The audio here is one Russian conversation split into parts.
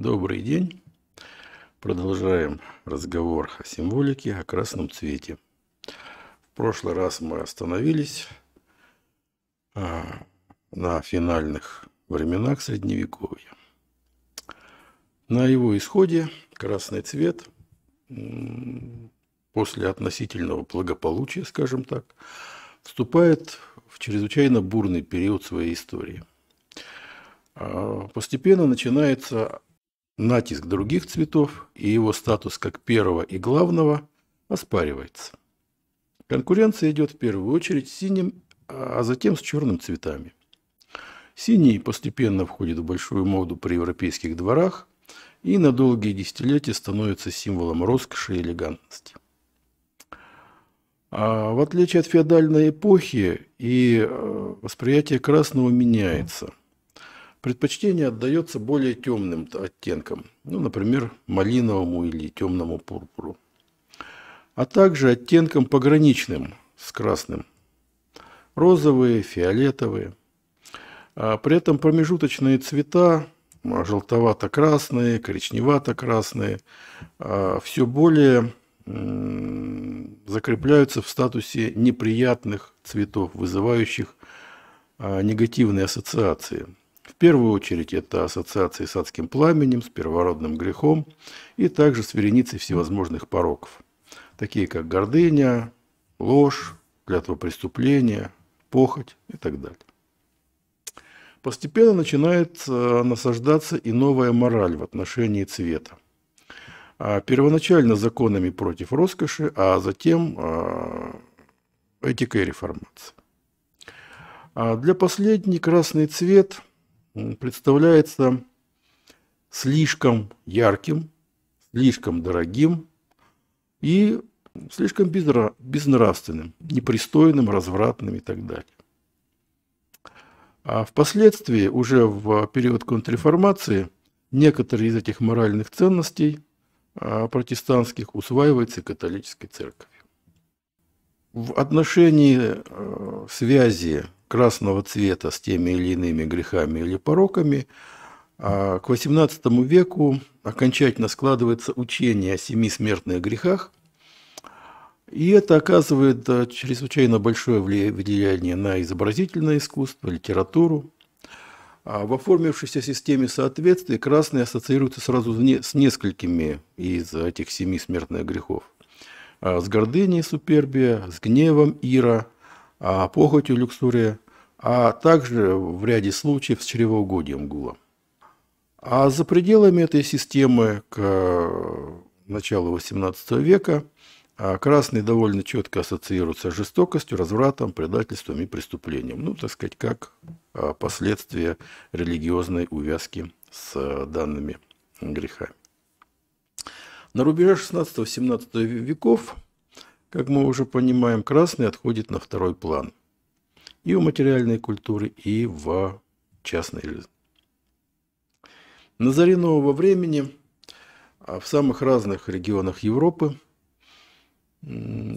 Добрый день. Продолжаем разговор о символике, о красном цвете. В прошлый раз мы остановились а, на финальных временах Средневековья. На его исходе красный цвет после относительного благополучия, скажем так, вступает в чрезвычайно бурный период своей истории. А, постепенно начинается Натиск других цветов и его статус как первого и главного оспаривается. Конкуренция идет в первую очередь с синим, а затем с черным цветами. Синий постепенно входит в большую моду при европейских дворах и на долгие десятилетия становится символом роскоши и элегантности. А в отличие от феодальной эпохи и э, восприятие красного меняется – Предпочтение отдается более темным оттенкам, ну, например, малиновому или темному пурпуру, а также оттенкам пограничным с красным, розовые, фиолетовые. А при этом промежуточные цвета а, желтовато-красные, коричневато-красные, а, все более закрепляются в статусе неприятных цветов, вызывающих а, негативные ассоциации. В первую очередь это ассоциации с адским пламенем, с первородным грехом и также с вереницей всевозможных пороков, такие как гордыня, ложь, клятва преступления, похоть и так далее. Постепенно начинает э, насаждаться и новая мораль в отношении цвета. А первоначально законами против роскоши, а затем э, этикой реформации. А для последней красный цвет – представляется слишком ярким, слишком дорогим и слишком безнравственным, непристойным, развратным и так далее. А впоследствии, уже в период контрреформации, некоторые из этих моральных ценностей а, протестантских усваиваются католической церковью. В отношении э, связи красного цвета с теми или иными грехами или пороками, а к XVIII веку окончательно складывается учение о семи смертных грехах, и это оказывает э, чрезвычайно большое влияние на изобразительное искусство, литературу. А в оформившейся системе соответствий красные ассоциируются сразу с несколькими из этих семи смертных грехов. А с гордыней супербия, с гневом ира, а похотью люксурия – а также в ряде случаев с чревоугодием ГУЛа. А за пределами этой системы к э, началу XVIII века э, красные довольно четко ассоциируются с жестокостью, развратом, предательством и преступлением. Ну, так сказать, как э, последствия религиозной увязки с данными грехами. На рубеже 16-17 веков, как мы уже понимаем, красный отходит на второй план – и у материальной культуры, и в частной жизни. На заре нового времени а, в самых разных регионах Европы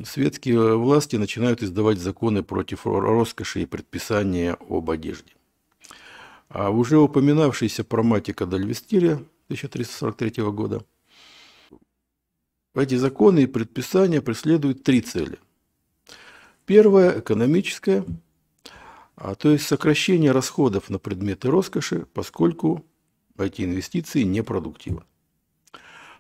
светские власти начинают издавать законы против роскоши и предписания об одежде. А уже упоминавшийся проматика Дальвестирия 1343 года – эти законы и предписания преследуют три цели. Первая – экономическая, а то есть сокращение расходов на предметы роскоши, поскольку эти инвестиции непродуктивны.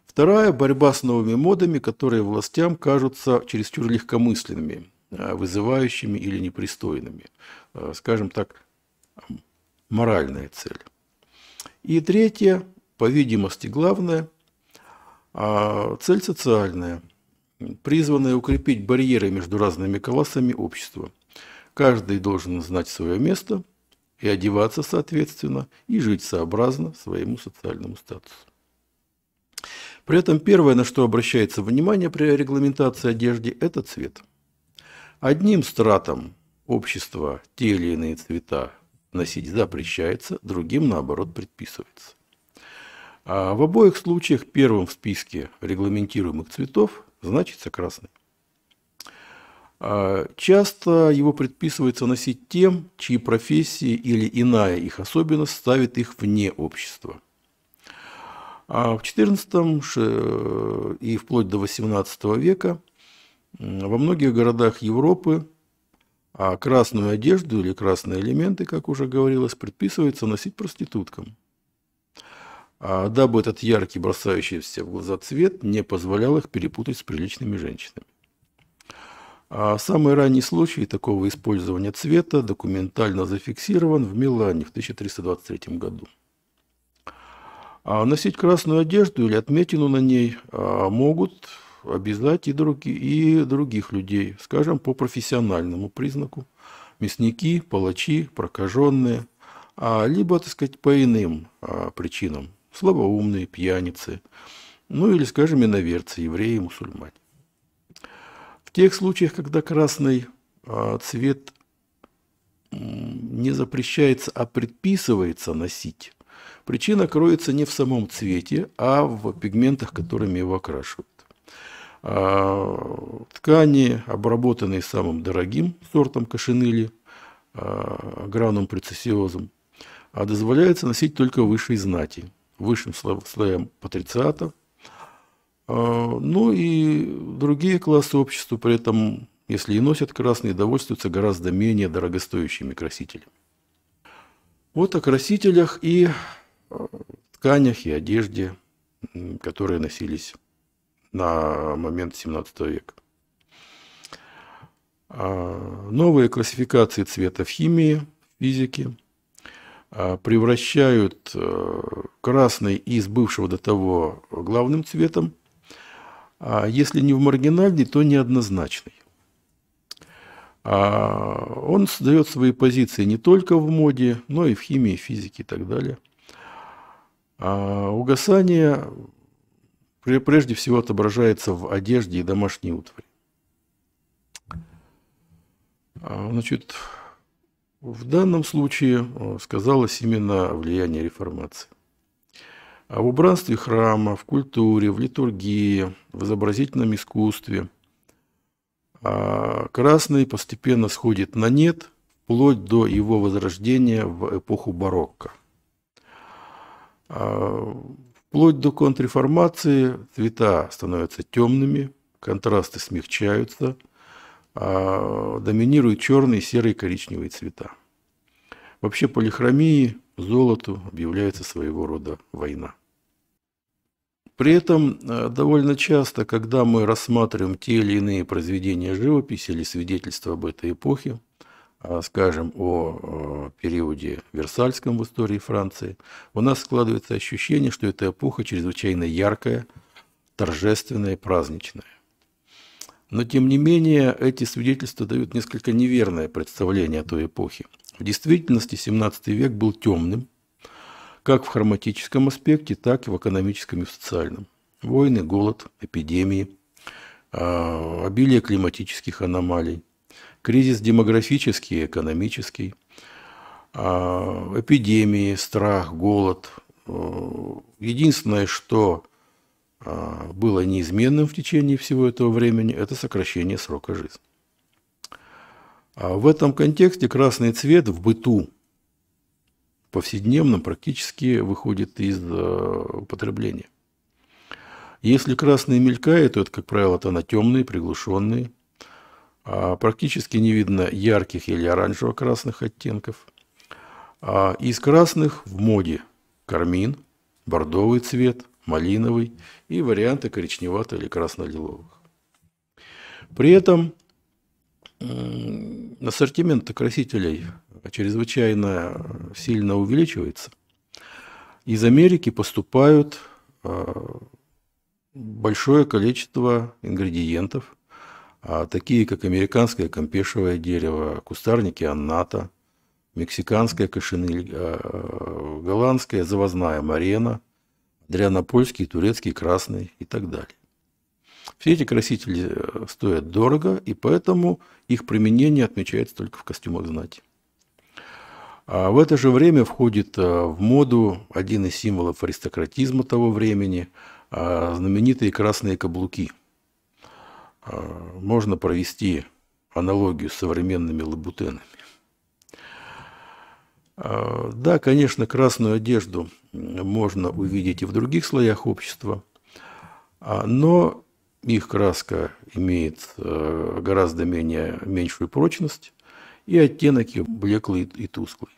Вторая – борьба с новыми модами, которые властям кажутся чересчур легкомысленными, а, вызывающими или непристойными. А, скажем так, моральная цель. И третье, по видимости главное а, цель социальная, призванная укрепить барьеры между разными классами общества, Каждый должен знать свое место и одеваться соответственно, и жить сообразно своему социальному статусу. При этом первое, на что обращается внимание при регламентации одежды, это цвет. Одним стратом общества те или иные цвета носить запрещается, другим, наоборот, предписывается. А в обоих случаях первым в списке регламентируемых цветов значится красный. А, часто его предписывается носить тем, чьи профессии или иная их особенность ставит их вне общества. А в XIV и вплоть до XVIII века во многих городах Европы а красную одежду или красные элементы, как уже говорилось, предписывается носить проституткам. А дабы этот яркий бросающийся в глаза цвет не позволял их перепутать с приличными женщинами. А самый ранний случай такого использования цвета документально зафиксирован в Милане в 1323 году. А носить красную одежду или отметину на ней а, могут обязать и, други, и других людей, скажем, по профессиональному признаку. Мясники, палачи, прокаженные, а, либо, так сказать, по иным а, причинам. Слабоумные, пьяницы, ну или, скажем, иноверцы, евреи, мусульмане тех случаях, когда красный а, цвет не запрещается, а предписывается носить, причина кроется не в самом цвете, а в пигментах, которыми его окрашивают. А, ткани, обработанные самым дорогим сортом кашинели, а, гранум прецессиозом, дозволяется носить только высшей знати, высшим слоем патрициата – а, ну и другие классы общества при этом, если и носят красный, довольствуются гораздо менее дорогостоящими красителями. Вот о красителях и э, тканях и одежде, которые носились на момент 17 века. А, новые классификации цвета в химии, физике а, превращают э, красный из бывшего до того главным цветом – а если не в маргинальный, то неоднозначный. А он создает свои позиции не только в моде, но и в химии, физике и так далее. А угасание прежде всего отображается в одежде и домашней утвари. А, значит, в данном случае э, сказалось именно влияние реформации. А в убранстве храма, в культуре, в литургии, в изобразительном искусстве. А красный постепенно сходит на нет, вплоть до его возрождения в эпоху барокко. А вплоть до контрреформации цвета становятся темными, контрасты смягчаются, а доминируют черные, серые, коричневые цвета. Вообще полихромии, золоту объявляется своего рода война. При этом э, довольно часто, когда мы рассматриваем те или иные произведения живописи или свидетельства об этой эпохе, а, скажем, о э, периоде Версальском в истории Франции, у нас складывается ощущение, что эта эпоха чрезвычайно яркая, торжественная и праздничная. Но, тем не менее, эти свидетельства дают несколько неверное представление о той эпохе. В действительности XVII век был темным, как в хроматическом аспекте, так и в экономическом и в социальном. Войны, голод, эпидемии, а, обилие климатических аномалий, кризис демографический и экономический, а, эпидемии, страх, голод. Э, единственное, что а, было неизменным в течение всего этого времени, это сокращение срока жизни. А в этом контексте красный цвет в быту повседневном практически выходит из э, употребления. Если красный мелькает, то это, как правило, тона темные, приглушенные. А практически не видно ярких или оранжево-красных оттенков. Из красных в моде кармин, бордовый цвет – малиновый и варианты коричневато- или красно-лиловых. При этом ассортимент красителей чрезвычайно сильно увеличивается. Из Америки поступают а, большое количество ингредиентов, а, такие как американское компешевое дерево, кустарники анната, мексиканская кошенель, а, голландская завозная марена, дрянопольский, турецкий, красный и так далее. Все эти красители э, стоят дорого, и поэтому их применение отмечается только в костюмах знати. А в это же время входит э, в моду один из символов аристократизма того времени э, – знаменитые красные каблуки. Можно провести аналогию с современными лабутенами. А, да, конечно, красную одежду можно увидеть и в других слоях общества, а, но их краска имеет а, гораздо менее, меньшую прочность, и оттенок ее блеклый и тусклый.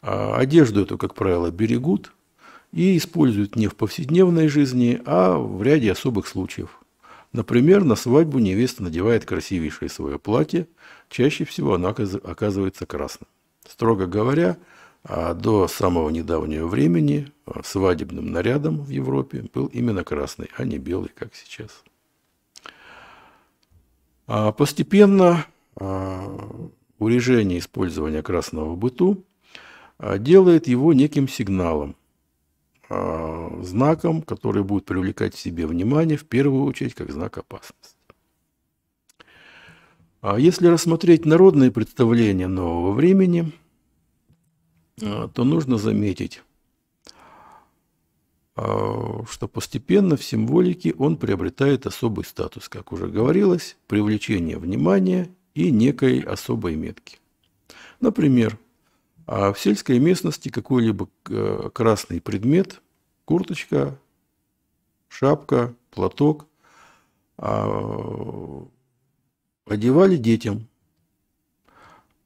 Одежду эту, как правило, берегут и используют не в повседневной жизни, а в ряде особых случаев. Например, на свадьбу невеста надевает красивейшее свое платье, чаще всего оно оказывается красным. Строго говоря, а до самого недавнего времени а, свадебным нарядом в Европе был именно красный, а не белый, как сейчас. А постепенно урежение использования красного в быту делает его неким сигналом, знаком, который будет привлекать к себе внимание, в первую очередь, как знак опасности. А если рассмотреть народные представления нового времени, а, то нужно заметить, а, что постепенно в символике он приобретает особый статус, как уже говорилось, привлечение внимания и некой особой метки. Например, а в сельской местности какой-либо красный предмет, курточка, шапка, платок – одевали детям.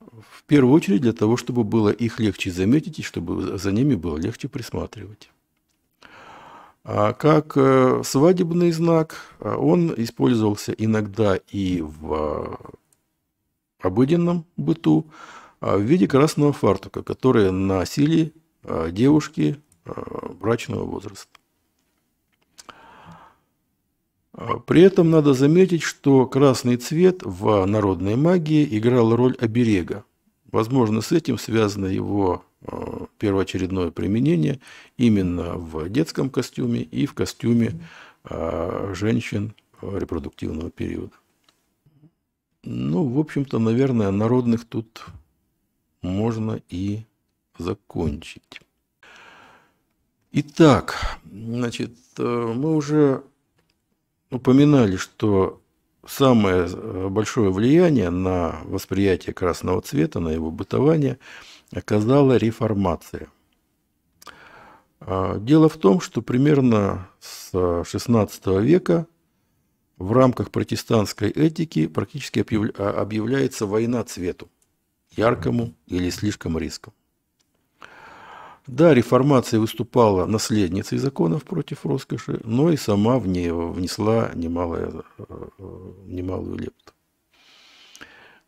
В первую очередь для того, чтобы было их легче заметить и чтобы за ними было легче присматривать. А как э, свадебный знак э, он использовался иногда и в э, обыденном быту а в виде красного фартука, который носили девушки брачного возраста. А, при этом надо заметить, что красный цвет в народной магии играл роль оберега. Возможно, с этим связано его а, первоочередное применение именно в детском костюме и в костюме а, женщин репродуктивного периода. Ну, в общем-то, наверное, народных тут можно и закончить. Итак, значит, э, мы уже упоминали, что самое э, большое влияние на восприятие красного цвета, на его бытование оказала реформация. А, дело в том, что примерно с XVI э, века в рамках протестантской этики практически а, объявляется война цвету, яркому или слишком риску. Да, реформация выступала наследницей законов против роскоши, но и сама в нее внесла немалое, э, э, немалую лепту.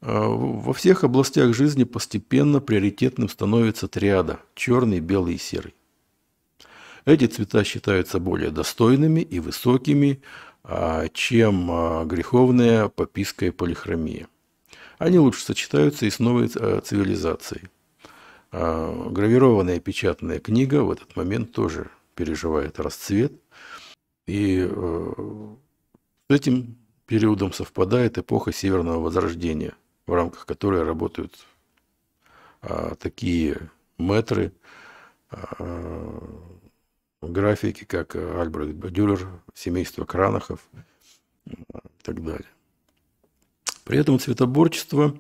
А, во всех областях жизни постепенно приоритетным становится триада – черный, белый и серый. Эти цвета считаются более достойными и высокими, а, чем а, греховная пописка и полихромия. Они лучше сочетаются и с новой э, цивилизацией – а, гравированная печатная книга в этот момент тоже переживает расцвет. И э, с этим периодом совпадает эпоха Северного Возрождения, в рамках которой работают а, такие метры, а, графики, как Альбрехт Бадюрер, семейство Кранахов и так далее. При этом цветоборчество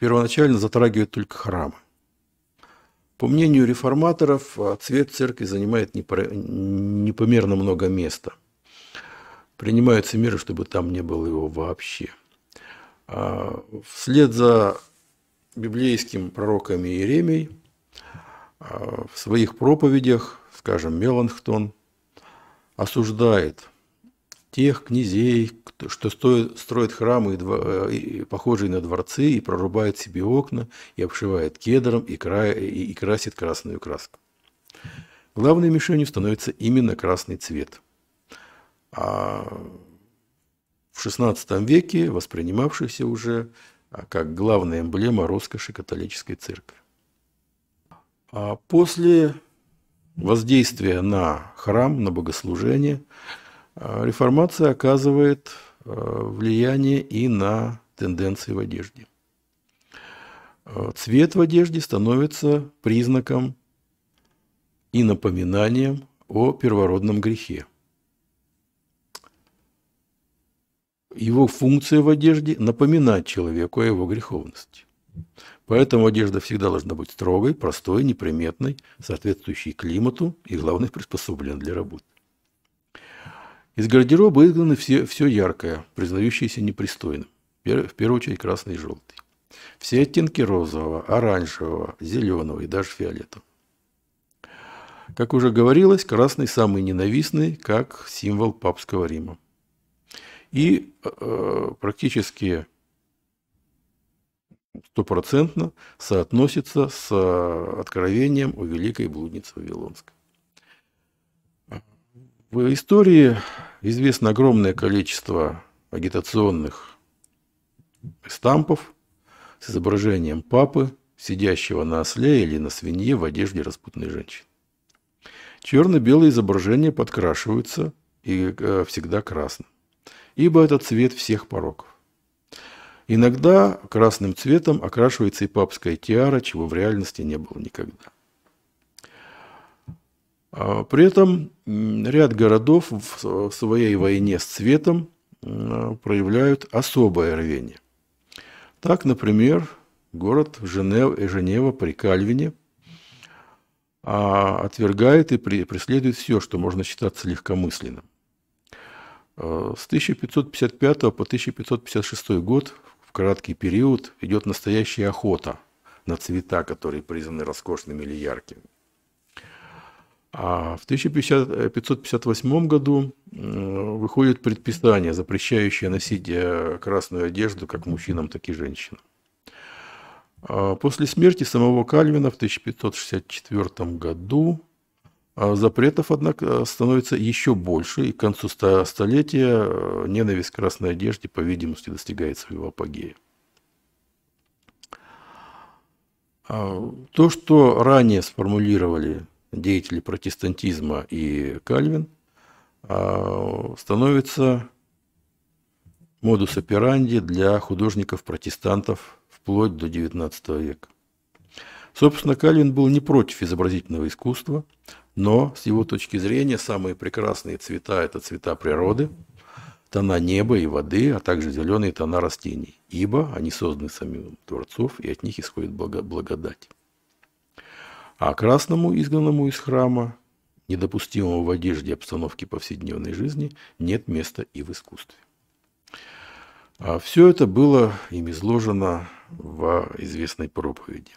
первоначально затрагивает только храмы. По мнению реформаторов, цвет церкви занимает непомерно много места. Принимаются меры, чтобы там не было его вообще. А вслед за библейским пророком Иеремией а в своих проповедях, скажем, Меланхтон осуждает тех князей, что стоят, строят храмы, э, и, похожие на дворцы, и прорубает себе окна, и обшивает кедром, и, кра... и красит красную краску. Главной мишенью становится именно красный цвет. А в XVI веке воспринимавшийся уже а, как главная эмблема роскоши католической церкви. А после воздействия на храм, на богослужение – а, реформация оказывает а, влияние и на тенденции в одежде. А, цвет в одежде становится признаком и напоминанием о первородном грехе. Его функция в одежде – напоминать человеку о его греховности. Поэтому одежда всегда должна быть строгой, простой, неприметной, соответствующей климату и, главное, приспособленной для работы. Из гардероба изгнаны все, все яркое, признающееся непристойным. В первую очередь красный и желтый. Все оттенки розового, оранжевого, зеленого и даже фиолетового. Как уже говорилось, красный самый ненавистный, как символ папского Рима. И э, практически стопроцентно соотносится с откровением о великой блуднице Вавилонской. В истории известно огромное количество агитационных стампов с изображением папы, сидящего на осле или на свинье в одежде распутной женщины. Черно-белые изображения подкрашиваются и э, всегда красным, ибо это цвет всех пороков. Иногда красным цветом окрашивается и папская тиара, чего в реальности не было никогда. А при этом ряд городов в своей войне с цветом э, проявляют особое рвение. Так, например, город Женев, и Женева при Кальвине а, отвергает и преследует все, что можно считаться легкомысленным. Э, с 1555 по 1556 год в краткий период идет настоящая охота на цвета, которые признаны роскошными или яркими. А в 1558 э, году выходит предписание, запрещающее носить э, красную одежду как мужчинам, так и женщинам. А после смерти самого Кальвина в 1564 году а, запретов, однако, становится еще больше, и к концу столетия э, ненависть к красной одежде, по видимости, достигает своего апогея. А, то, что ранее сформулировали деятели протестантизма и Кальвин, а, становится модус операнди для художников-протестантов вплоть до XIX века. Собственно, Кальвин был не против изобразительного искусства, но с его точки зрения самые прекрасные цвета – это цвета природы, тона неба и воды, а также зеленые тона растений, ибо они созданы самим Творцов, и от них исходит благодать а красному, изгнанному из храма, недопустимому в одежде обстановки повседневной жизни, нет места и в искусстве. А все это было им изложено в известной проповеди.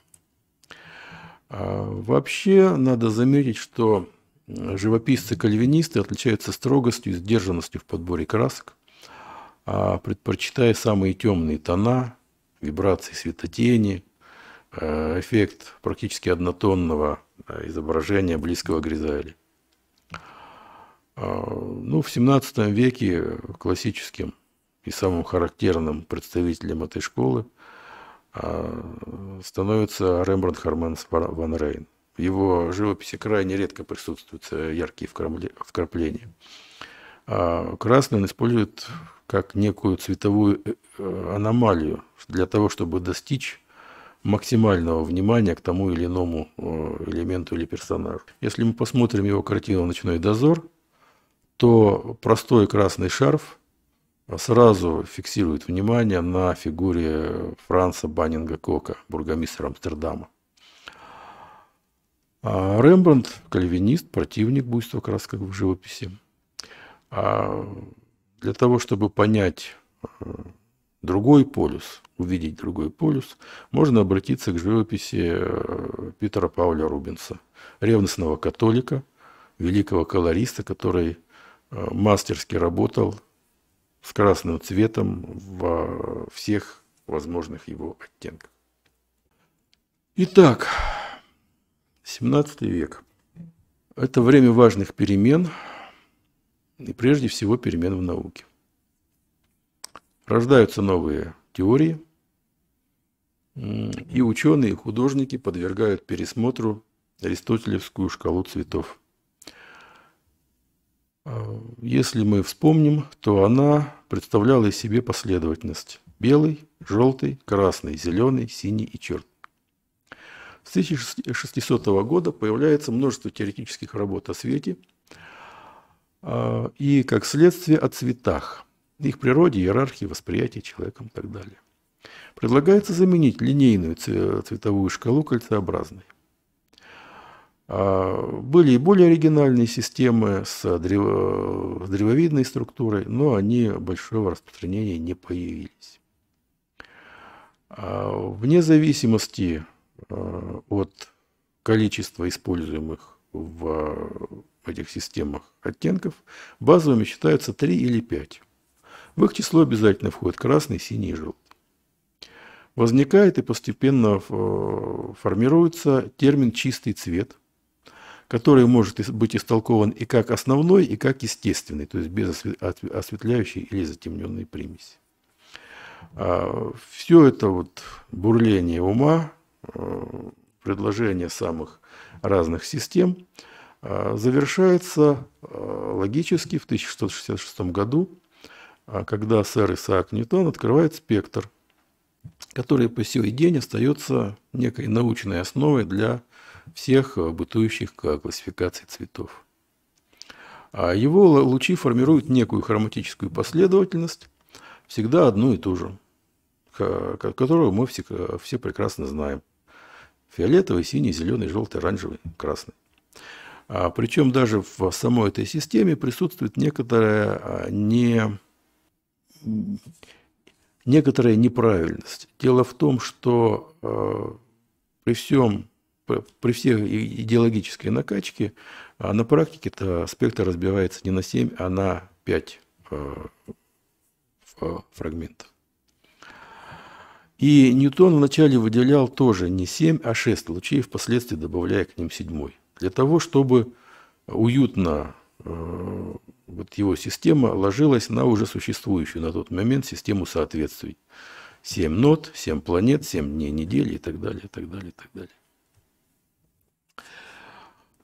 А вообще, надо заметить, что живописцы-кальвинисты отличаются строгостью и сдержанностью в подборе красок, а предпочитая самые темные тона, вибрации светотени, Э, эффект практически однотонного изображения близкого к а, Ну, в 17 веке классическим и самым характерным представителем этой школы а, становится Рембрандт Харменс ван Рейн. В его живописи крайне редко присутствуют э, яркие вкрапления. А, красный он использует как некую цветовую э, аномалию для того, чтобы достичь максимального внимания к тому или иному э, элементу или персонажу. Если мы посмотрим его картину «Ночной дозор», то простой красный шарф сразу фиксирует внимание на фигуре Франца Баннинга Кока, бургомистра Амстердама. А Рембрандт – кальвинист, противник буйства красок в живописи. А для того, чтобы понять э, другой полюс, увидеть другой полюс, можно обратиться к живописи э, Питера Пауля Рубенса, ревностного католика, великого колориста, который э, мастерски работал с красным цветом во всех возможных его оттенках. Итак, 17 век. Это время важных перемен, и прежде всего перемен в науке. Рождаются новые теории, и ученые художники подвергают пересмотру аристотелевскую шкалу цветов. А, если мы вспомним, то она представляла из себе последовательность – белый, желтый, красный, зеленый, синий и черт. С 1600 года появляется множество теоретических работ о свете а, и, как следствие, о цветах – их природе, иерархии, восприятии человеком и так далее. Предлагается заменить линейную цветовую шкалу кольцеобразной. А, были и более оригинальные системы с, древовидной структурой, но они большого распространения не появились. А, вне зависимости а, от количества используемых в этих системах оттенков, базовыми считаются 3 или 5. В их число обязательно входят красный, синий и желтый. Возникает и постепенно э, формируется термин «чистый цвет», который может быть истолкован и как основной, и как естественный, то есть без осветляющей или затемненной примеси. А, Все это вот бурление ума, э, предложение самых разных систем э, завершается логически в 1666 году а когда сэр Исаак Ньютон открывает спектр, который по сей день остается некой научной основой для всех бытующих классификаций цветов. А Его лучи формируют некую хроматическую последовательность, всегда одну и ту же, которую мы все, все прекрасно знаем. Фиолетовый, синий, зеленый, желтый, оранжевый, красный. А Причем даже в самой этой системе присутствует некоторая а, не некоторая неправильность. Дело в том, что э, при всем при всех идеологической накачке а на практике -то спектр разбивается не на 7, а на 5 э, э, фрагментов. И Ньютон вначале выделял тоже не 7, а 6 лучей, впоследствии добавляя к ним седьмой. Для того, чтобы уютно э, вот его система ложилась на уже существующую на тот момент систему соответствий. Семь нот, семь планет, семь дней недели и так далее, и так далее, и так далее.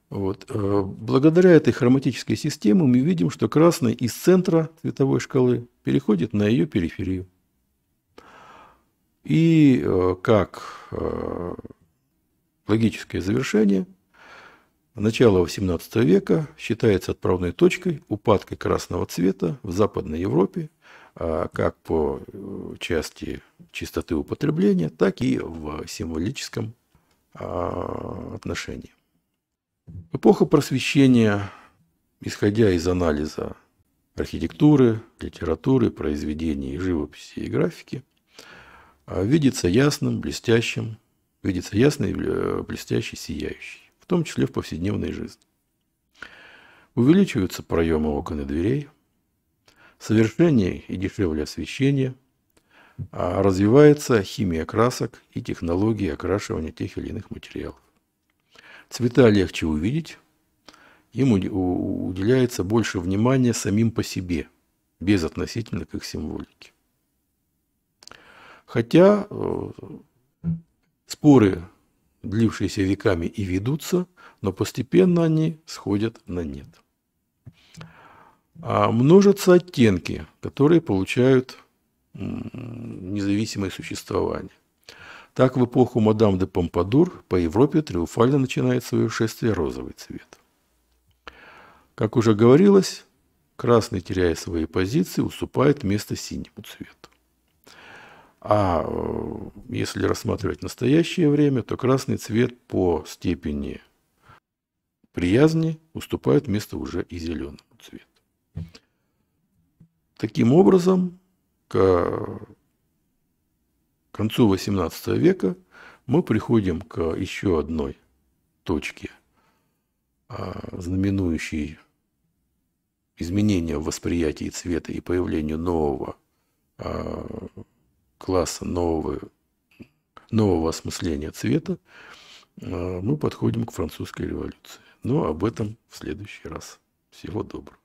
Вот. Э, благодаря этой хроматической системе мы видим, что красный из центра цветовой шкалы переходит на ее периферию. И э, как э, логическое завершение – Начало XVIII века считается отправной точкой упадка красного цвета в Западной Европе а как по э, части чистоты употребления, так и в символическом а, отношении. Эпоха просвещения, исходя из анализа архитектуры, литературы, произведений живописи и графики, а, видится ясным, блестящим, видится ясный, э, блестящий, сияющий том числе в повседневной жизни. Увеличиваются проемы окон и дверей, совершеннее и дешевле освещение, а развивается химия красок и технологии окрашивания тех или иных материалов. Цвета легче увидеть, им уделяется больше внимания самим по себе, без относительно к их символике. Хотя э, споры длившиеся веками и ведутся, но постепенно они сходят на нет. А множатся оттенки, которые получают независимое существование. Так в эпоху мадам де Помпадур по Европе триумфально начинает свое шествие розовый цвет. Как уже говорилось, красный, теряя свои позиции, уступает место синему цвету. А э, если рассматривать настоящее время, то красный цвет по степени приязни уступает место уже и зеленому цвету. Таким образом, к концу XVIII века мы приходим к еще одной точке, а, знаменующей изменения восприятия цвета и появлению нового а, класса нового, нового осмысления цвета, а, мы подходим к французской революции. Но ну, об этом в следующий раз. Всего доброго.